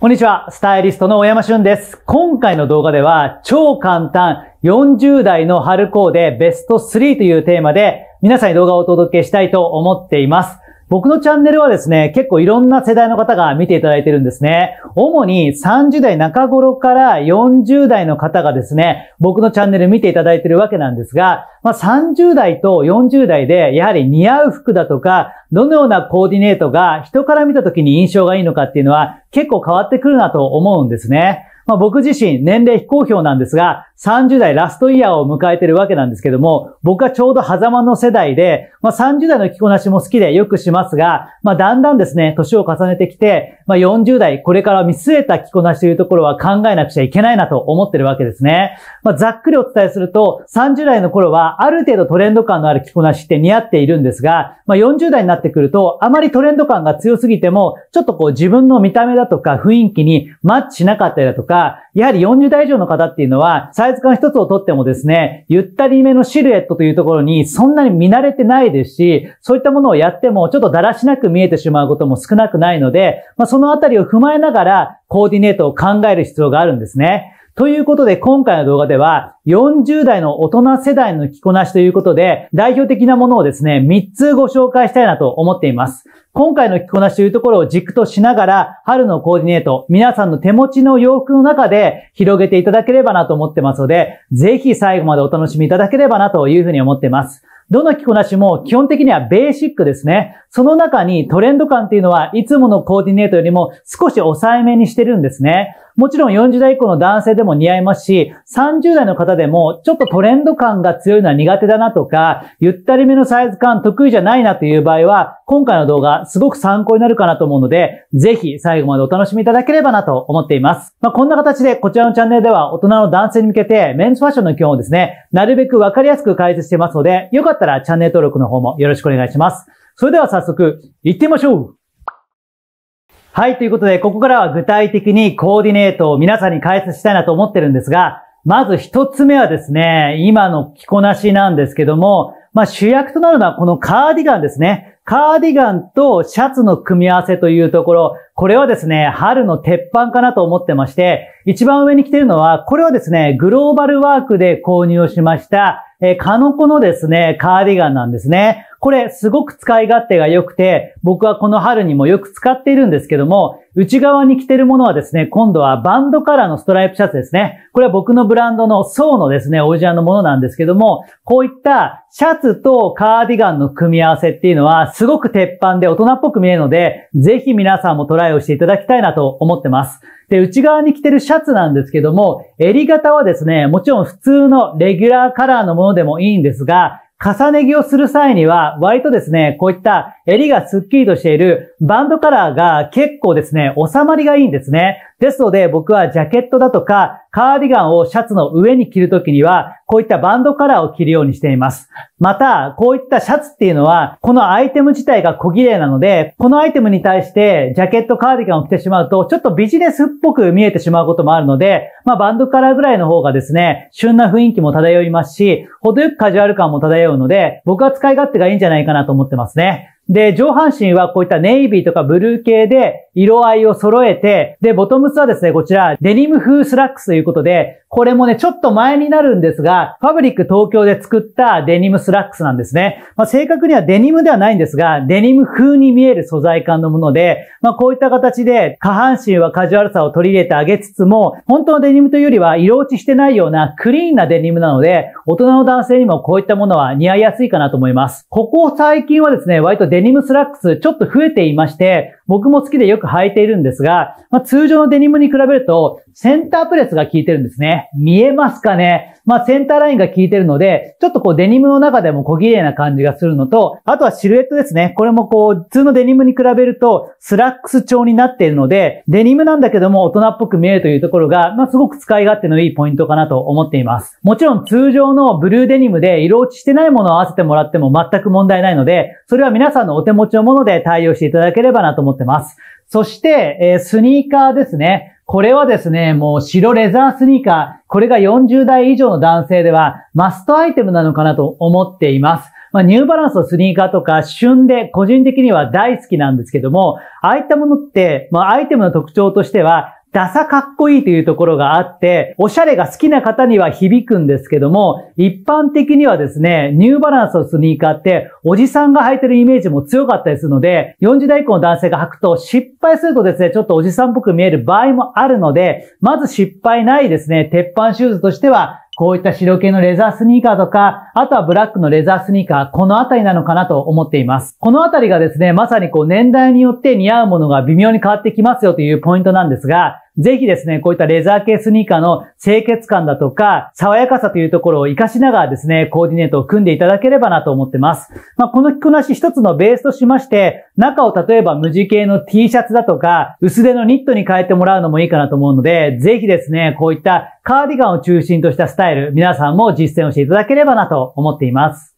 こんにちは、スタイリストの小山俊です。今回の動画では、超簡単40代の春コーデベスト3というテーマで、皆さんに動画をお届けしたいと思っています。僕のチャンネルはですね、結構いろんな世代の方が見ていただいてるんですね。主に30代中頃から40代の方がですね、僕のチャンネル見ていただいてるわけなんですが、まあ、30代と40代で、やはり似合う服だとか、どのようなコーディネートが人から見た時に印象がいいのかっていうのは結構変わってくるなと思うんですね。まあ、僕自身年齢非公表なんですが、30代ラストイヤーを迎えてるわけなんですけども、僕はちょうど狭間の世代で、まあ、30代の着こなしも好きでよくしますが、まあ、だんだんですね、年を重ねてきて、まあ、40代、これから見据えた着こなしというところは考えなくちゃいけないなと思ってるわけですね。まあ、ざっくりお伝えすると、30代の頃はある程度トレンド感のある着こなしって似合っているんですが、まあ、40代になってくると、あまりトレンド感が強すぎても、ちょっとこう自分の見た目だとか雰囲気にマッチしなかったりだとか、やはり40代以上の方っていうのは、最サイズ感一つをとってもですね、ゆったりめのシルエットというところにそんなに見慣れてないですし、そういったものをやってもちょっとだらしなく見えてしまうことも少なくないので、まあ、そのあたりを踏まえながらコーディネートを考える必要があるんですね。ということで、今回の動画では、40代の大人世代の着こなしということで、代表的なものをですね、3つご紹介したいなと思っています。今回の着こなしというところを軸としながら、春のコーディネート、皆さんの手持ちの洋服の中で広げていただければなと思ってますので、ぜひ最後までお楽しみいただければなというふうに思ってます。どの着こなしも基本的にはベーシックですね。その中にトレンド感っていうのはいつものコーディネートよりも少し抑えめにしてるんですね。もちろん40代以降の男性でも似合いますし、30代の方でもちょっとトレンド感が強いのは苦手だなとか、ゆったりめのサイズ感得意じゃないなという場合は、今回の動画すごく参考になるかなと思うので、ぜひ最後までお楽しみいただければなと思っています。まあ、こんな形でこちらのチャンネルでは大人の男性に向けてメンズファッションの基本をですね、なるべくわかりやすく解説してますので、よかったらチャンネル登録の方もよろしくお願いします。それでは早速、行ってみましょうはい、ということで、ここからは具体的にコーディネートを皆さんに解説したいなと思ってるんですが、まず一つ目はですね、今の着こなしなんですけども、まあ主役となるのはこのカーディガンですね。カーディガンとシャツの組み合わせというところ、これはですね、春の鉄板かなと思ってまして、一番上に着てるのは、これはですね、グローバルワークで購入をしました、えー、カノコのですね、カーディガンなんですね。これすごく使い勝手が良くて、僕はこの春にもよく使っているんですけども、内側に着てるものはですね、今度はバンドカラーのストライプシャツですね。これは僕のブランドの層のですね、オージャルのものなんですけども、こういったシャツとカーディガンの組み合わせっていうのはすごく鉄板で大人っぽく見えるので、ぜひ皆さんもトライをしていただきたいなと思ってます。で、内側に着てるシャツなんですけども、襟型はですね、もちろん普通のレギュラーカラーのものでもいいんですが、重ね着をする際には、割とですね、こういった襟がスッキリとしているバンドカラーが結構ですね、収まりがいいんですね。ですので僕はジャケットだとかカーディガンをシャツの上に着るときには、こういったバンドカラーを着るようにしています。また、こういったシャツっていうのは、このアイテム自体が小綺麗なので、このアイテムに対してジャケットカーディガンを着てしまうと、ちょっとビジネスっぽく見えてしまうこともあるので、まあバンドカラーぐらいの方がですね、旬な雰囲気も漂いますし、程よくカジュアル感も漂うので、僕は使い勝手がいいんじゃないかなと思ってますね。で、上半身はこういったネイビーとかブルー系で、色合いを揃えて、で、ボトムスはですね、こちら、デニム風スラックスということで、これもね、ちょっと前になるんですが、ファブリック東京で作ったデニムスラックスなんですね。まあ、正確にはデニムではないんですが、デニム風に見える素材感のもので、まあ、こういった形で、下半身はカジュアルさを取り入れてあげつつも、本当のデニムというよりは、色落ちしてないようなクリーンなデニムなので、大人の男性にもこういったものは似合いやすいかなと思います。ここ最近はですね、割とデニムスラックスちょっと増えていまして、僕も好きでよく履いているんですが、まあ、通常のデニムに比べると、センタープレスが効いてるんですね。見えますかねまあ、センターラインが効いてるので、ちょっとこうデニムの中でも小綺麗な感じがするのと、あとはシルエットですね。これもこう、普通のデニムに比べると、スラックス調になっているので、デニムなんだけども大人っぽく見えるというところが、まあ、すごく使い勝手のいいポイントかなと思っています。もちろん通常のブルーデニムで色落ちしてないものを合わせてもらっても全く問題ないので、それは皆さんのお手持ちのもので対応していただければなと思ってってます。そして、えー、スニーカーですね。これはですね、もう白レザースニーカー、これが40代以上の男性ではマストアイテムなのかなと思っています。まあ、ニューバランスのスニーカーとか旬で個人的には大好きなんですけども、ああいったものって、まあ、アイテムの特徴としては、ダサかっこいいというところがあって、おしゃれが好きな方には響くんですけども、一般的にはですね、ニューバランスのスニーカーって、おじさんが履いてるイメージも強かったりするので、40代以降の男性が履くと失敗するとですね、ちょっとおじさんっぽく見える場合もあるので、まず失敗ないですね、鉄板シューズとしては、こういった白系のレザースニーカーとか、あとはブラックのレザースニーカー、このあたりなのかなと思っています。このあたりがですね、まさにこう年代によって似合うものが微妙に変わってきますよというポイントなんですが、ぜひですね、こういったレザー系スニーカーの清潔感だとか、爽やかさというところを活かしながらですね、コーディネートを組んでいただければなと思ってます。まあ、この着こなし一つのベースとしまして、中を例えば無地系の T シャツだとか、薄手のニットに変えてもらうのもいいかなと思うので、ぜひですね、こういったカーディガンを中心としたスタイル、皆さんも実践をしていただければなと思っています。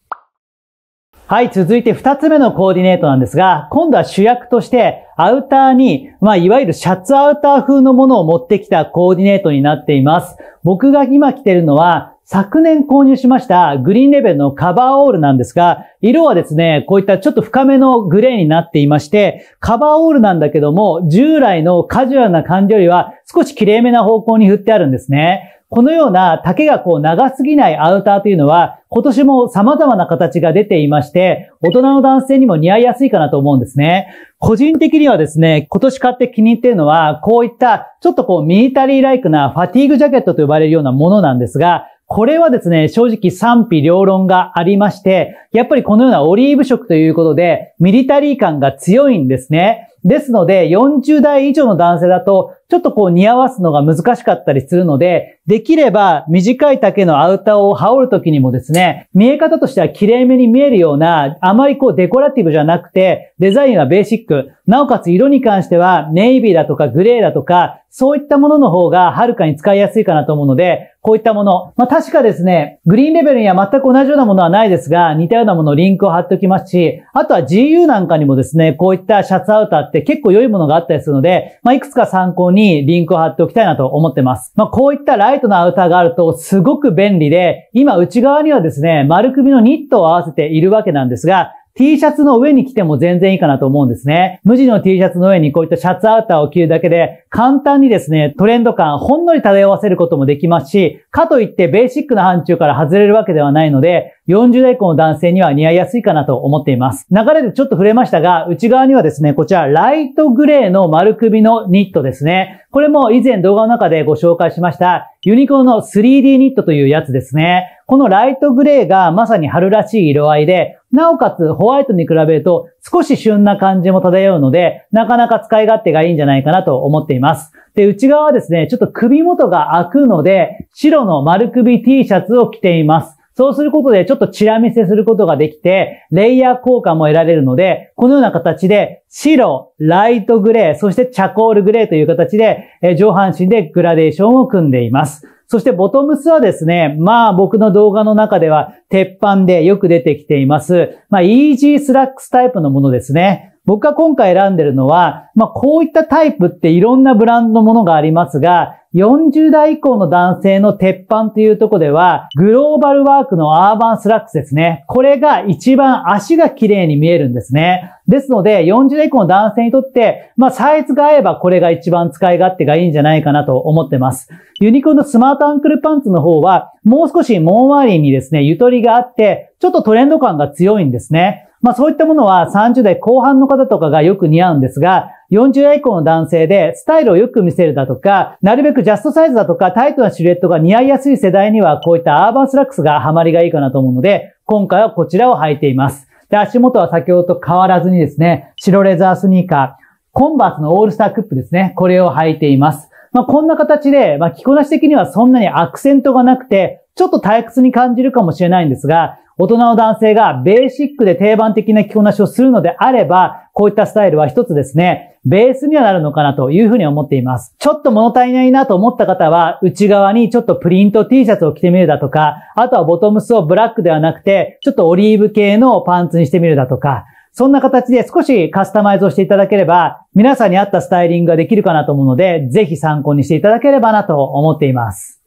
はい、続いて2つ目のコーディネートなんですが、今度は主役としてアウターに、まあ、いわゆるシャツアウター風のものを持ってきたコーディネートになっています。僕が今着てるのは、昨年購入しましたグリーンレベルのカバーオールなんですが、色はですね、こういったちょっと深めのグレーになっていまして、カバーオールなんだけども、従来のカジュアルな感じよりは少し綺麗めな方向に振ってあるんですね。このような丈がこう長すぎないアウターというのは、今年も様々な形が出ていまして、大人の男性にも似合いやすいかなと思うんですね。個人的にはですね、今年買って気に入っているのは、こういったちょっとこうミリタリーライクなファティーグジャケットと呼ばれるようなものなんですが、これはですね、正直賛否両論がありまして、やっぱりこのようなオリーブ色ということで、ミリタリー感が強いんですね。ですので、40代以上の男性だと、ちょっとこう似合わすのが難しかったりするので、できれば短い丈のアウターを羽織る時にもですね、見え方としては綺麗めに見えるような、あまりこうデコラティブじゃなくて、デザインはベーシック。なおかつ色に関してはネイビーだとかグレーだとか、そういったものの方がはるかに使いやすいかなと思うので、こういったもの。まあ、確かですね、グリーンレベルには全く同じようなものはないですが、似たようなものリンクを貼っておきますし、あとは GU なんかにもですね、こういったシャツアウターって結構良いものがあったりするので、まあ、いくつか参考ににリンクを貼っておきたいなと思ってます。まあ、こういったライトなアウターがあるとすごく便利で、今内側にはですね、丸首のニットを合わせているわけなんですが、T シャツの上に着ても全然いいかなと思うんですね。無地の T シャツの上にこういったシャツアウターを着るだけで、簡単にですね、トレンド感、ほんのり漂わせることもできますし、かといってベーシックな範疇から外れるわけではないので、40代以降の男性には似合いやすいかなと思っています。流れでちょっと触れましたが、内側にはですね、こちら、ライトグレーの丸首のニットですね。これも以前動画の中でご紹介しました、ユニコーンの 3D ニットというやつですね。このライトグレーがまさに春らしい色合いで、なおかつホワイトに比べると少し旬な感じも漂うので、なかなか使い勝手がいいんじゃないかなと思っています。で、内側はですね、ちょっと首元が開くので、白の丸首 T シャツを着ています。そうすることでちょっとチラ見せすることができて、レイヤー効果も得られるので、このような形で白、ライトグレー、そしてチャコールグレーという形で、上半身でグラデーションを組んでいます。そしてボトムスはですね、まあ僕の動画の中では鉄板でよく出てきています。まあイージースラックスタイプのものですね。僕が今回選んでるのは、まあ、こういったタイプっていろんなブランドのものがありますが、40代以降の男性の鉄板というとこでは、グローバルワークのアーバンスラックスですね。これが一番足が綺麗に見えるんですね。ですので、40代以降の男性にとって、まあ、サイズが合えばこれが一番使い勝手がいいんじゃないかなと思ってます。ユニクロのスマートアンクルパンツの方は、もう少しモ物リーにですね、ゆとりがあって、ちょっとトレンド感が強いんですね。まあそういったものは30代後半の方とかがよく似合うんですが、40代以降の男性でスタイルをよく見せるだとか、なるべくジャストサイズだとかタイトなシルエットが似合いやすい世代にはこういったアーバンスラックスがハマりがいいかなと思うので、今回はこちらを履いています。で、足元は先ほどと変わらずにですね、白レザースニーカー、コンバースのオールスタークップですね、これを履いています。まあ、こんな形で、まあ、着こなし的にはそんなにアクセントがなくて、ちょっと退屈に感じるかもしれないんですが、大人の男性がベーシックで定番的な着こなしをするのであれば、こういったスタイルは一つですね、ベースにはなるのかなというふうに思っています。ちょっと物足りないなと思った方は、内側にちょっとプリント T シャツを着てみるだとか、あとはボトムスをブラックではなくて、ちょっとオリーブ系のパンツにしてみるだとか、そんな形で少しカスタマイズをしていただければ、皆さんに合ったスタイリングができるかなと思うので、ぜひ参考にしていただければなと思っています。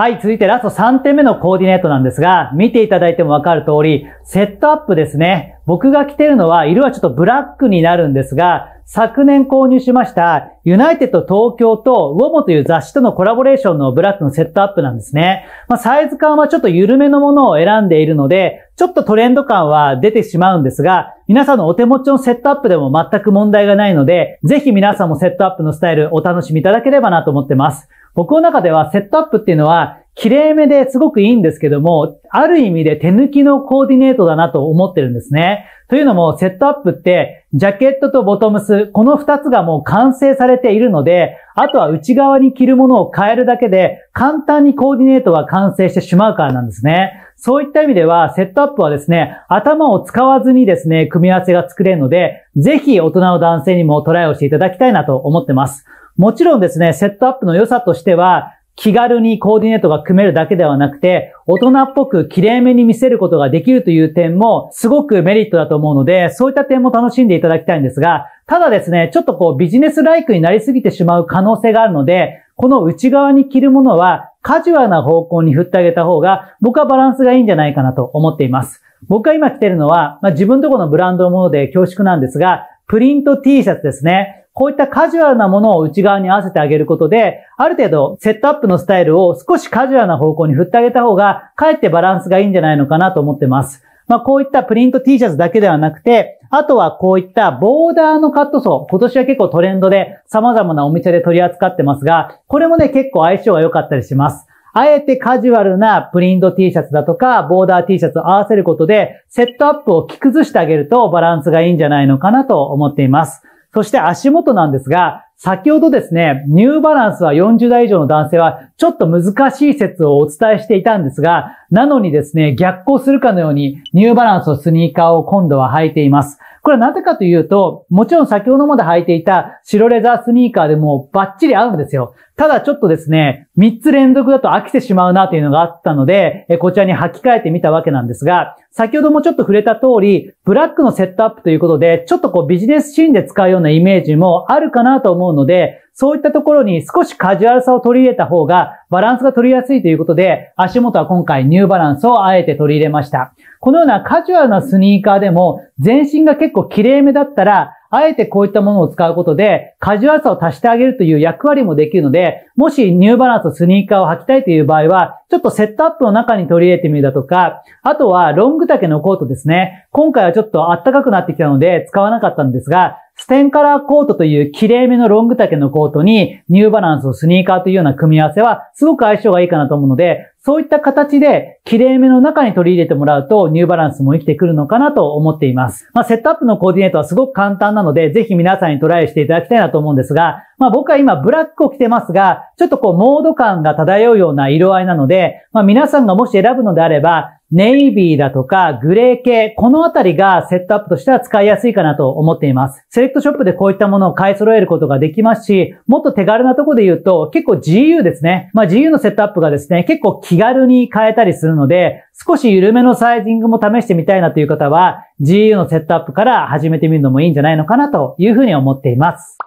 はい、続いてラスト3点目のコーディネートなんですが、見ていただいてもわかる通り、セットアップですね。僕が着てるのは、色はちょっとブラックになるんですが、昨年購入しました、ユナイテッド東京とウォモという雑誌とのコラボレーションのブラックのセットアップなんですね。まあ、サイズ感はちょっと緩めのものを選んでいるので、ちょっとトレンド感は出てしまうんですが、皆さんのお手持ちのセットアップでも全く問題がないので、ぜひ皆さんもセットアップのスタイルお楽しみいただければなと思ってます。僕の中ではセットアップっていうのは、綺麗めですごくいいんですけども、ある意味で手抜きのコーディネートだなと思ってるんですね。というのも、セットアップって、ジャケットとボトムス、この二つがもう完成されているので、あとは内側に着るものを変えるだけで、簡単にコーディネートが完成してしまうからなんですね。そういった意味では、セットアップはですね、頭を使わずにですね、組み合わせが作れるので、ぜひ大人の男性にもトライをしていただきたいなと思ってます。もちろんですね、セットアップの良さとしては、気軽にコーディネートが組めるだけではなくて、大人っぽく綺麗めに見せることができるという点もすごくメリットだと思うので、そういった点も楽しんでいただきたいんですが、ただですね、ちょっとこうビジネスライクになりすぎてしまう可能性があるので、この内側に着るものはカジュアルな方向に振ってあげた方が、僕はバランスがいいんじゃないかなと思っています。僕が今着てるのは、まあ、自分とこのブランドのもので恐縮なんですが、プリント T シャツですね。こういったカジュアルなものを内側に合わせてあげることで、ある程度セットアップのスタイルを少しカジュアルな方向に振ってあげた方が、かえってバランスがいいんじゃないのかなと思ってます。まあ、こういったプリント T シャツだけではなくて、あとはこういったボーダーのカットソー。今年は結構トレンドで様々なお店で取り扱ってますが、これもね、結構相性が良かったりします。あえてカジュアルなプリント T シャツだとか、ボーダー T シャツを合わせることで、セットアップを着崩してあげるとバランスがいいんじゃないのかなと思っています。そして足元なんですが、先ほどですね、ニューバランスは40代以上の男性はちょっと難しい説をお伝えしていたんですが、なのにですね、逆行するかのようにニューバランスのスニーカーを今度は履いています。これはなぜかというと、もちろん先ほどまで履いていた白レザースニーカーでもバッチリ合うんですよ。ただちょっとですね、3つ連続だと飽きてしまうなというのがあったので、えこちらに履き替えてみたわけなんですが、先ほどもちょっと触れた通り、ブラックのセットアップということで、ちょっとこうビジネスシーンで使うようなイメージもあるかなと思うので、そういったところに少しカジュアルさを取り入れた方がバランスが取りやすいということで、足元は今回ニューバランスをあえて取り入れました。このようなカジュアルなスニーカーでも全身が結構綺麗めだったら、あえてこういったものを使うことで、カジュアルさを足してあげるという役割もできるので、もしニューバランススニーカーを履きたいという場合は、ちょっとセットアップの中に取り入れてみるだとか、あとはロング丈のコートですね。今回はちょっと暖かくなってきたので使わなかったんですが、テンカラーコートという綺麗めのロング丈のコートに、ニューバランスのスニーカーというような組み合わせは、すごく相性がいいかなと思うので、そういった形で、綺麗めの中に取り入れてもらうと、ニューバランスも生きてくるのかなと思っています。まあ、セットアップのコーディネートはすごく簡単なので、ぜひ皆さんにトライしていただきたいなと思うんですが、まあ、僕は今ブラックを着てますが、ちょっとこう、モード感が漂うような色合いなので、まあ、皆さんがもし選ぶのであれば、ネイビーだとかグレー系、このあたりがセットアップとしては使いやすいかなと思っています。セレクトショップでこういったものを買い揃えることができますし、もっと手軽なところで言うと、結構 GU ですね。まあ GU のセットアップがですね、結構気軽に買えたりするので、少し緩めのサイジングも試してみたいなという方は、GU のセットアップから始めてみるのもいいんじゃないのかなというふうに思っています。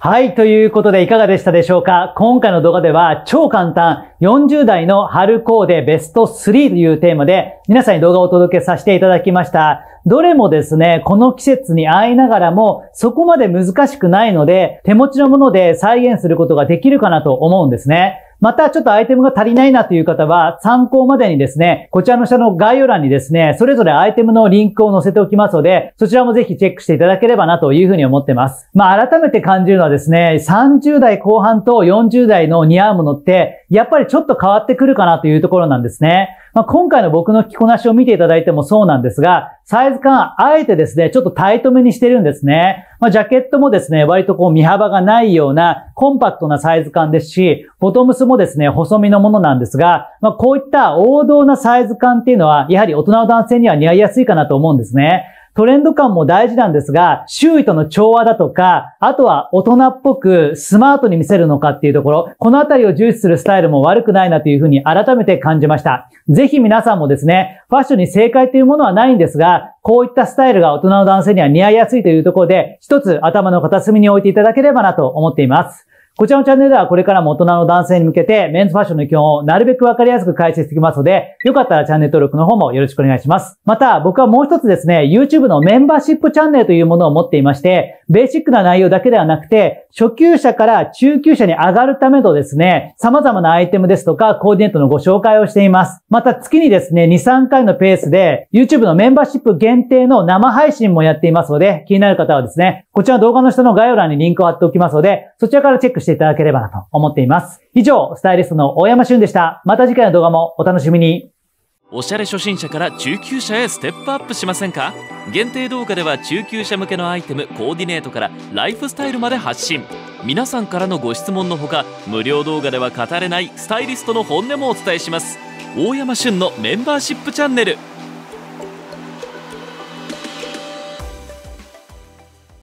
はい。ということで、いかがでしたでしょうか今回の動画では、超簡単、40代の春コーデベスト3というテーマで、皆さんに動画をお届けさせていただきました。どれもですね、この季節に合いながらも、そこまで難しくないので、手持ちのもので再現することができるかなと思うんですね。またちょっとアイテムが足りないなという方は参考までにですね、こちらの下の概要欄にですね、それぞれアイテムのリンクを載せておきますので、そちらもぜひチェックしていただければなというふうに思ってます。まあ改めて感じるのはですね、30代後半と40代の似合うものってやっぱりちょっと変わってくるかなというところなんですね。まあ、今回の僕の着こなしを見ていただいてもそうなんですが、サイズ感、あえてですね、ちょっとタイトめにしてるんですね。まあ、ジャケットもですね、割とこう身幅がないようなコンパクトなサイズ感ですし、ボトムスもですね、細身のものなんですが、まあ、こういった王道なサイズ感っていうのは、やはり大人の男性には似合いやすいかなと思うんですね。トレンド感も大事なんですが、周囲との調和だとか、あとは大人っぽくスマートに見せるのかっていうところ、このあたりを重視するスタイルも悪くないなというふうに改めて感じました。ぜひ皆さんもですね、ファッションに正解というものはないんですが、こういったスタイルが大人の男性には似合いやすいというところで、一つ頭の片隅に置いていただければなと思っています。こちらのチャンネルではこれからも大人の男性に向けてメンズファッションの基本をなるべくわかりやすく解説していきますので、よかったらチャンネル登録の方もよろしくお願いします。また、僕はもう一つですね、YouTube のメンバーシップチャンネルというものを持っていまして、ベーシックな内容だけではなくて、初級者から中級者に上がるためのですね、様々なアイテムですとか、コーディネートのご紹介をしています。また、月にですね、2、3回のペースで、YouTube のメンバーシップ限定の生配信もやっていますので、気になる方はですね、こちらの動画の下の概要欄にリンクを貼っておきますので、そちらからチェックしてしていただければなと思っています。以上、スタイリストの大山俊でした。また次回の動画もお楽しみに。おしゃれ初心者から中級者へステップアップしませんか限定動画では中級者向けのアイテムコーディネートからライフスタイルまで発信皆さんからのご質問のほか無料動画では語れないスタイリストの本音もお伝えします大山旬のメンバーシップチャンネル